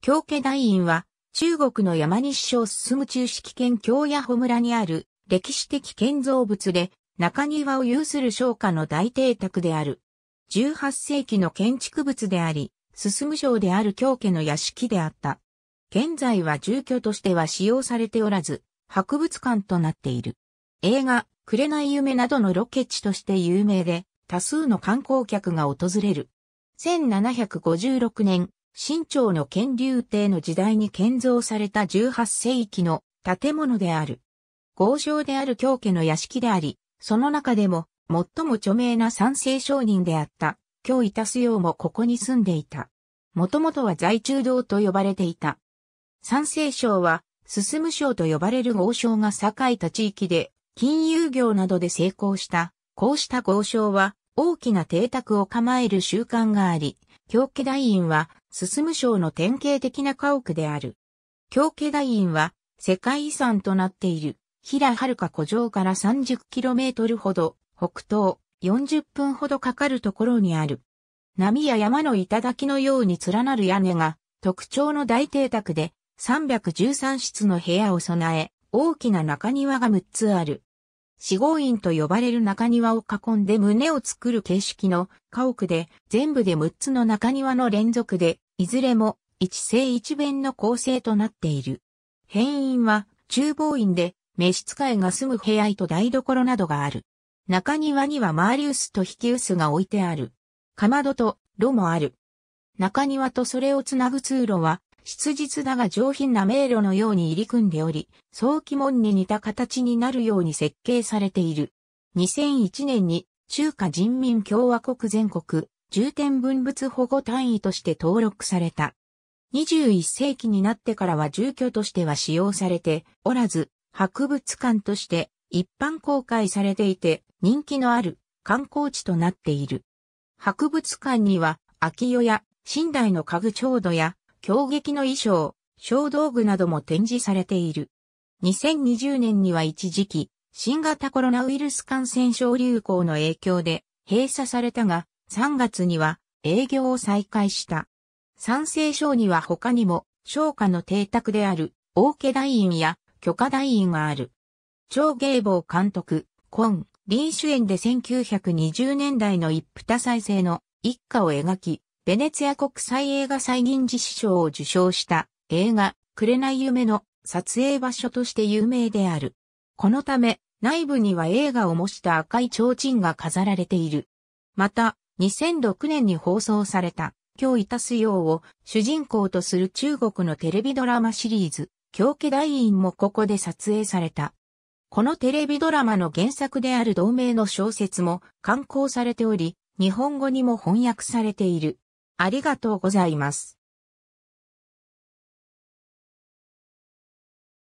京家大院は、中国の山西省進む中式県京谷保村にある歴史的建造物で、中庭を有する商家の大邸宅である。18世紀の建築物であり、進む省である京家の屋敷であった。現在は住居としては使用されておらず、博物館となっている。映画、れない夢などのロケ地として有名で、多数の観光客が訪れる。1756年、清朝の建立帝の時代に建造された18世紀の建物である。豪商である京家の屋敷であり、その中でも最も著名な三世商人であった、京いたすようもここに住んでいた。もともとは在中堂と呼ばれていた。三世商は、進む商と呼ばれる豪商が栄えた地域で、金融業などで成功した。こうした豪商は、大きな邸宅を構える習慣があり、京家大院は進む省の典型的な家屋である。京家大院は世界遺産となっている平遥古城から 30km ほど北東40分ほどかかるところにある。波や山の頂のように連なる屋根が特徴の大邸宅で313室の部屋を備え大きな中庭が6つある。四合院と呼ばれる中庭を囲んで胸を作る形式の家屋で、全部で6つの中庭の連続で、いずれも一正一弁の構成となっている。変院は厨房院で、召使いが住む部屋と台所などがある。中庭にはマーリウスとヒキウスが置いてある。かまどと炉もある。中庭とそれをつなぐ通路は、質実だが上品な迷路のように入り組んでおり、早期門に似た形になるように設計されている。2001年に中華人民共和国全国重点文物保護単位として登録された。21世紀になってからは住居としては使用されておらず、博物館として一般公開されていて人気のある観光地となっている。博物館には、秋代や、新代の家具調度や、狂撃の衣装、小道具なども展示されている。2020年には一時期、新型コロナウイルス感染症流行の影響で閉鎖されたが、3月には営業を再開した。山西省には他にも、商家の邸宅である、大家大院や許可大院がある。超芸坊監督、コン、臨主演で1920年代の一夫多妻制の一家を描き、ベネツィア国際映画祭銀次子賞を受賞した映画、紅夢の撮影場所として有名である。このため、内部には映画を模した赤い提灯が飾られている。また、2006年に放送された、今日いたすようを主人公とする中国のテレビドラマシリーズ、狂気大院もここで撮影された。このテレビドラマの原作である同名の小説も刊行されており、日本語にも翻訳されている。ありがとうございます。